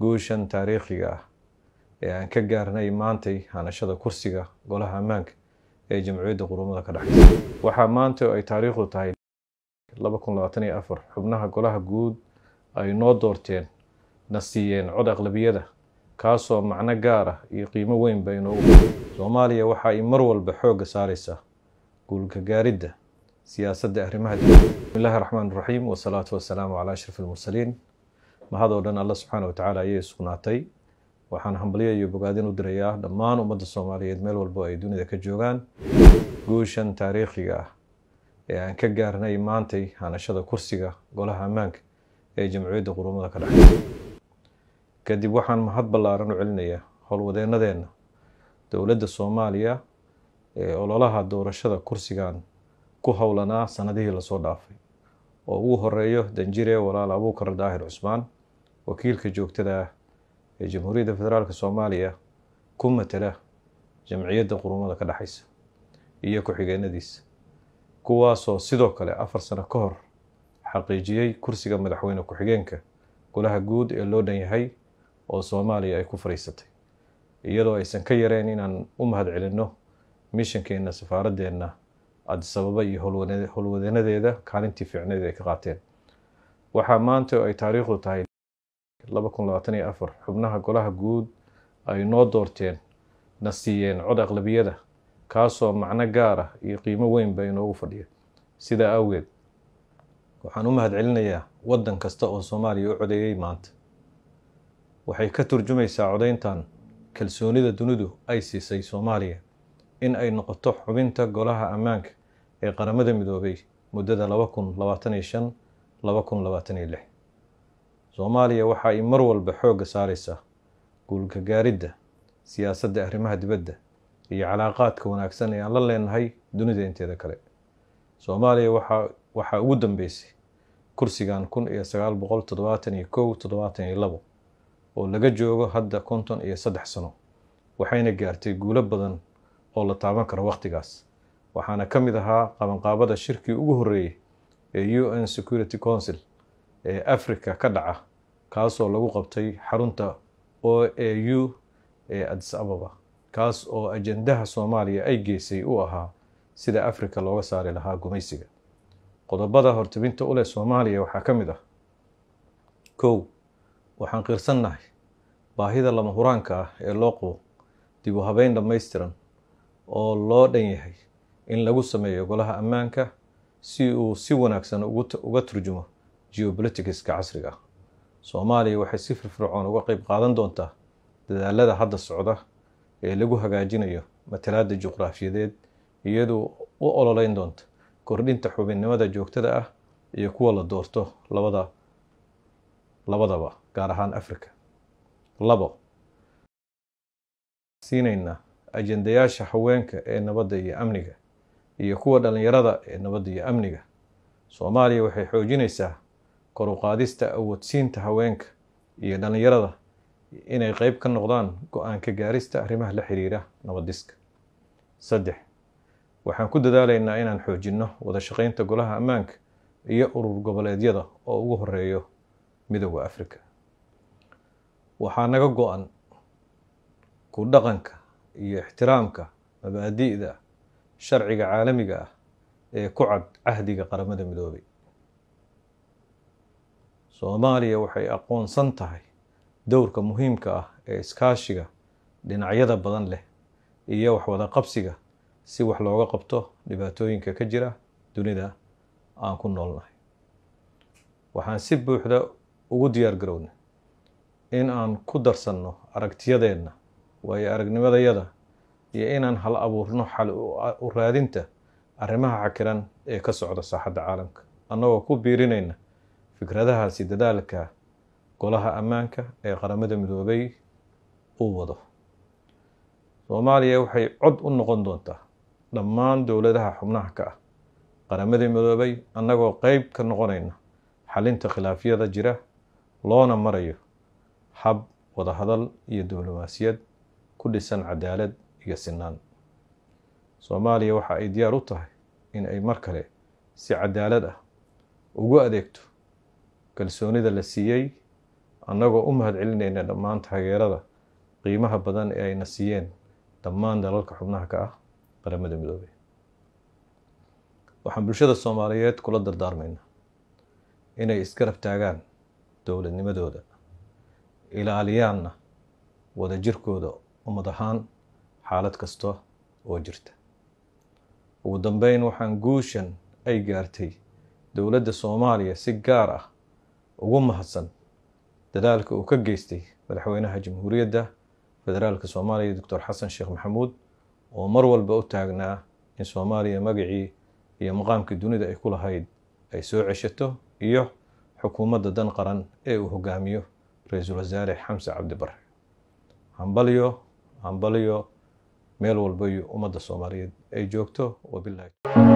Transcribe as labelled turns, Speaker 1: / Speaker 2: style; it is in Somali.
Speaker 1: guushan taariikhiga ah ee aan ka gaarnay maantay hanashada kursiga golaha ammaanka ee jamcuuyadda qurumada ka dhexeysa waxaa maanta oo ay taariikhdu tahay xubnaha golaha guud ay noo doorteen na siiyeen cod aqlabiyada kaasoo macno gaar ah iyo qiimo weyn ba inoogu soomaaliya waxa ay mar walba xoogga saareysaa guulka gaaridda siyaasadda arrimaha bismillahi raxmaan raxiim wasalaatu wasalaamu calaa ashraf almursaliin mahad oo dhan alla subxaana tacaala ayay sugnaatay waxaan hambalyo iyo bogaadin u dirayaa dhammaan ummadda soomaaliyeed meel walbo ay dunida ka joogaan guushan taariikhiga ah ee aan ka gaarnay maantay hanashada kursiga golaha ammaanka ee jamcuuyadda quruumada ka dhexay kadib waxaan mahad ballaaran u celinayaa howlwadeennadeenna dowladda soomaaliya ee ololaha doorashada kursigan ku howlanaa sanadihii lasoo dhaafay oo ugu horeeyo danjire walaal abuukar daahir cusmaan wakiilka joogtada ah ee jamhuuriyadda federaalk soomaaliya ku matela jamciyadda qurumada ka dhexaysa iyo ku-xigeenadiisa kuwaasoo sidoo kale afar sano ka hor xaqiijiyey kursiga madaxweyne ku-xigeenka golaha guud ee loo dhan yahay oo soomaaliya ay ku fadhiisatay iyadoo aysan ka yareen inaan u mahad mahadcelinno mishankeenna safaaraddeenna adisababa iyo howlwadanadeeda kaalintii fiicneed ay ka qaateen waxaa maanta oo ay taariikhdu tahay xubnaha golaha guud ay noo doorteen na siiyeen cod aqlabiyada kaasoo macno gaar ah iyo qiimo weynba inoogu fadhiya sidaa awgeed waxaan u mahadcelinayaa waddan kasta oo soomaaliya u codeeyey maanta waxay ka turjumaysaa codayntan kalsoonida dunidu ay siisay soomaaliya in ay noqoto xubinta golaha ammaanka ee qaramada midoobay muddada laba kun labaatan iyo shan laba kun labaatan iyo lix soomaaliya waxa ay mar walba xoogga saaraysaa guulka gaaridda siyaasadda arrimaha dibadda iyo calaaqaadka wanaagsan ee aan la leenahay dunida inteeda kale soomaaliya waxaa ugu dambeysay kursigan kun iyo sagaal boqol toddobaatan iyo kow toddobaatan iyo labo oo laga joogo hadda konton iyo saddex sano waxayna gaartay guulo badan oo la taaban karo wakhtigaas waxaana ka mid ahaa qabanqaabada shirkii ugu horreeyey ee u n security council ee afrika ka dhaca kaasoo lagu qabtay xarunta o a u ee adis ababa kaas oo ajendaha soomaaliya ay geysay u ahaa sida afrika looga saari lahaa gumaysiga qodobada hortabinta u leh soomaaliya waxaa ka mid ah kow waxaan nahay baahida lama huraanka ah ee loo qabo dib u habeyn dhammaystiran oo loo dhan yahay in lagu sameeyo golaha ammaanka si uu si wanaagsan uga turjumo geopoliticska casriga soomaaliya waxay si firfircoon uga qayb qaadan doontaa dadaalada hadda socda ee lagu hagaajinayo matalaada juqraafiyadeed iyadoo u ololeyn doonta kordhinta xubinnimada joogtada ah iyo kuwa la doorto labada labadaba gaar ahaan afrika labo siinaynaa ajendayaasha haweenka ee nabadda iyo amniga iyo kuwa dhallinyarada ee nabadda iyo amniga soomaaliya waxay xoojinaysaa koruqaadista awoodsiinta haweenka iyo dhallinyarada inay qayb ka noqdaan go-aan ka gaarista arrimaha la xiriira nabadiska saddex waxaan ku dadaalaynaa inaan xoojinno wada shaqaynta golaha ammaanka iyo urur goboleedyada oo ugu horreeyo midooda afrika waxaa naga go-an ku dhaqanka iyo ixtiraamka mabaadi'da sharciga caalamiga ah ee ku cad cahdiga qaramada midoobay soomaaliya waxay aqoonsan tahay dowrka muhiimka ah ee iskaashiga dhinacyada badan leh iyo qabsiga si wax looga qabto dhibaatooyinka ka jira dunida aan ku noolnahay waxaan si buuxda ugu diyaar garownay in aan ku darsanno aragtiyadeenna waayo aragnimadayada iyo inaan hal abuurno xal u raadinta arrimaha xakiran ee ka socda saaxadda caalamka annagoo ku biirinayna fikradahaasi dadaalka golaha ammaanka ee qaramada midoobay uu wado soomaaliya waxay cod u noqon doontaa dhammaan dowladaha xubnaha ka ah qaramada midoobay annagoo qayb ka noqonayna xalinta khilaafyada jira loona marayo hab wadahadal iyo diblomaasiyad ku dhisan cadaalad iyo sinaan soomaaliya waxa ay diyaar u tahay in ay mar kale si cadaalad ah ugu adeegto kalsoonida la siiyey annagoo u mahad celinayna dhammaan taageerada qiimaha badan ee ayna siiyeen dhammaan dalalka xubnaha ka ah qaramada midoobey waxaan bulshada soomaaliyeed kula dardaarmaynaa inay iskarab taagaan dowladnimadooda ilaaliyaanna wada jirkooda umad ahaan xaalad kasta oo jirta ugu dambeyn waxaan guushan ay gaartay dowladda soomaaliya si gaar ah ugu mahadsan dadaalka uu ka geystay madaxweynaha jamhuuriyadda federaalka soomaaliya doctor xasan sheekh maxamuud oo mar walba u taagnaa in soomaaliya magacii iyo maqaamkii dunida ay ku lahayd ay soo ceshato iyo xukuumadda dan qaran ee uu hogaamiyo ra-iisul wasaare xamse cabdibar hambalyo hambalyo meel walba ummadda soomaaliyeed ay joogto wabilahi